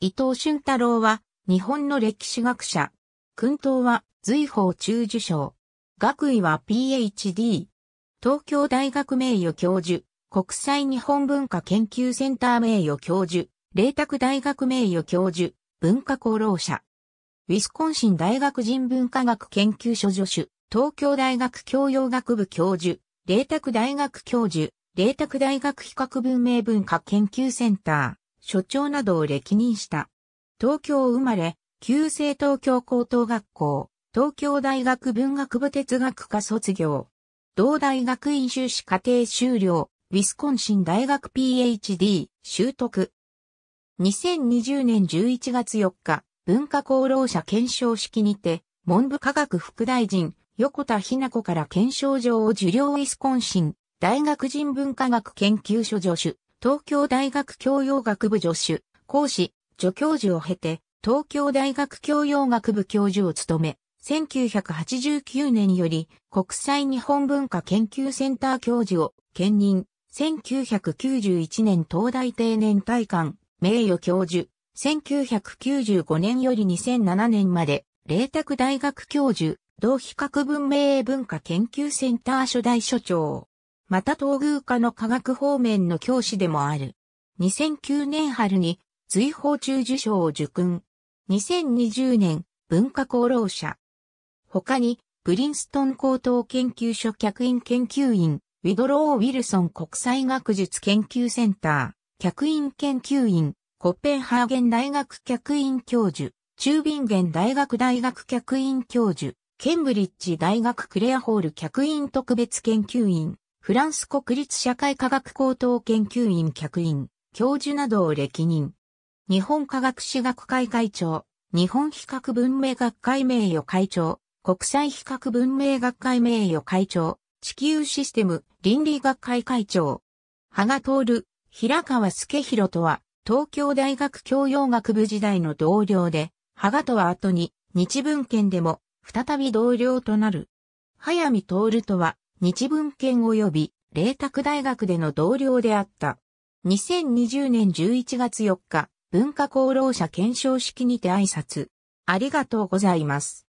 伊藤俊太郎は、日本の歴史学者。訓東は、随法中受賞。学位は PhD。東京大学名誉教授。国際日本文化研究センター名誉教授。麗澤大学名誉教授。文化功労者。ウィスコンシン大学人文科学研究所助手。東京大学教養学部教授。麗澤大学教授。麗澤大学比較文明文化研究センター。所長などを歴任した。東京生まれ、旧制東京高等学校、東京大学文学部哲学科卒業。同大学院修士課程修了、ウィスコンシン大学 PhD、習得。2020年11月4日、文化功労者検証式にて、文部科学副大臣、横田ひな子から検証状を受領ウィスコンシン、大学人文科学研究所助手、東京大学教養学部助手、講師、助教授を経て、東京大学教養学部教授を務め、1989年より国際日本文化研究センター教授を兼任、1991年東大定年退官、名誉教授、1995年より2007年まで、麗澤大学教授、同比較文明文化研究センター初代所長。また東宮科の科学方面の教師でもある。2009年春に追放中受賞を受訓。2020年文化功労者。他にプリンストン高等研究所客員研究員、ウィドロー・ウィルソン国際学術研究センター、客員研究員、コッペンハーゲン大学客員教授、中ビンゲン大学大学客員教授、ケンブリッジ大学クレアホール客員特別研究員、フランス国立社会科学高等研究院客員、教授などを歴任。日本科学史学会会長、日本比較文明学会名誉会長、国際比較文明学会名誉会長、地球システム倫理学会会長。羽賀徹、平川助弘とは、東京大学教養学部時代の同僚で、羽賀とは後に、日文圏でも、再び同僚となる。早見徹とは、日文研及び、麗澤大学での同僚であった。2020年11月4日、文化功労者検証式にて挨拶。ありがとうございます。